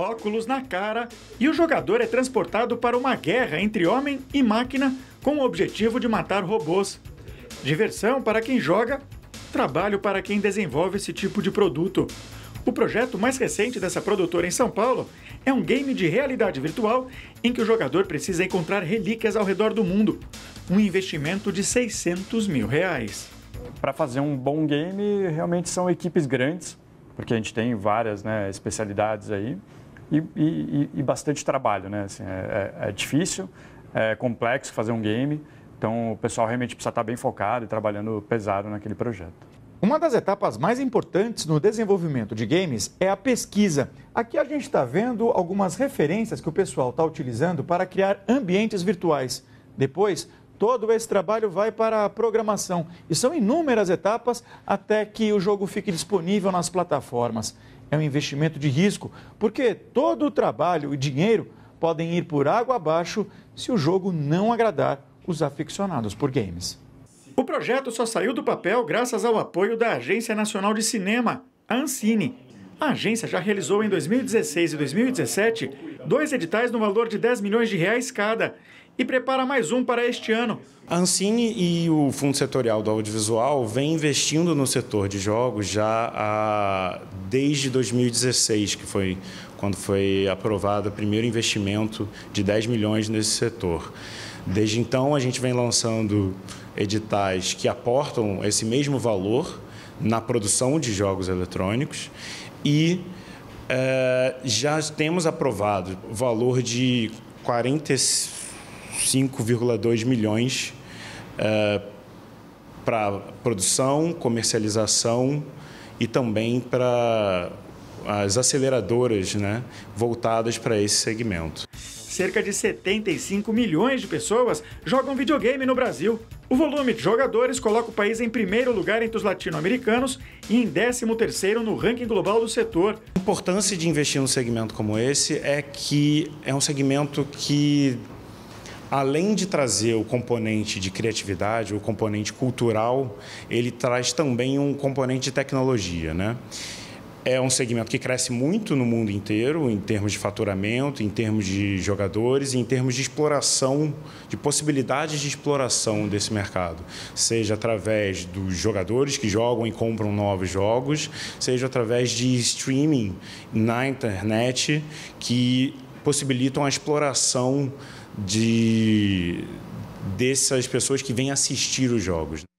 óculos na cara e o jogador é transportado para uma guerra entre homem e máquina com o objetivo de matar robôs. Diversão para quem joga, trabalho para quem desenvolve esse tipo de produto. O projeto mais recente dessa produtora em São Paulo é um game de realidade virtual em que o jogador precisa encontrar relíquias ao redor do mundo. Um investimento de 600 mil reais. Para fazer um bom game, realmente são equipes grandes, porque a gente tem várias né, especialidades aí e, e, e bastante trabalho, né? Assim, é, é, é, difícil, é complexo fazer um game, então o pessoal realmente precisa estar bem focado e trabalhando pesado naquele projeto. Uma das etapas mais importantes no desenvolvimento de games é a pesquisa. Aqui a gente está vendo algumas referências que o pessoal está utilizando para criar ambientes virtuais. Depois, Todo esse trabalho vai para a programação e são inúmeras etapas até que o jogo fique disponível nas plataformas. É um investimento de risco, porque todo o trabalho e dinheiro podem ir por água abaixo se o jogo não agradar os aficionados por games. O projeto só saiu do papel graças ao apoio da Agência Nacional de Cinema, a Ancine. A agência já realizou em 2016 e 2017 dois editais no valor de 10 milhões de reais cada e prepara mais um para este ano. A Ancine e o Fundo Setorial do Audiovisual vem investindo no setor de jogos já há, desde 2016, que foi quando foi aprovado o primeiro investimento de 10 milhões nesse setor. Desde então, a gente vem lançando editais que aportam esse mesmo valor na produção de jogos eletrônicos e é, já temos aprovado o valor de 45,2 milhões é, eh, para produção, comercialização e também para as aceleradoras né, voltadas para esse segmento cerca de 75 milhões de pessoas jogam videogame no Brasil. O volume de jogadores coloca o país em primeiro lugar entre os latino-americanos e em 13 terceiro no ranking global do setor. A importância de investir num segmento como esse é que é um segmento que além de trazer o componente de criatividade, o componente cultural, ele traz também um componente de tecnologia, né? é um segmento que cresce muito no mundo inteiro, em termos de faturamento, em termos de jogadores, em termos de exploração, de possibilidades de exploração desse mercado. Seja através dos jogadores que jogam e compram novos jogos, seja através de streaming na internet que possibilitam a exploração de dessas pessoas que vêm assistir os jogos.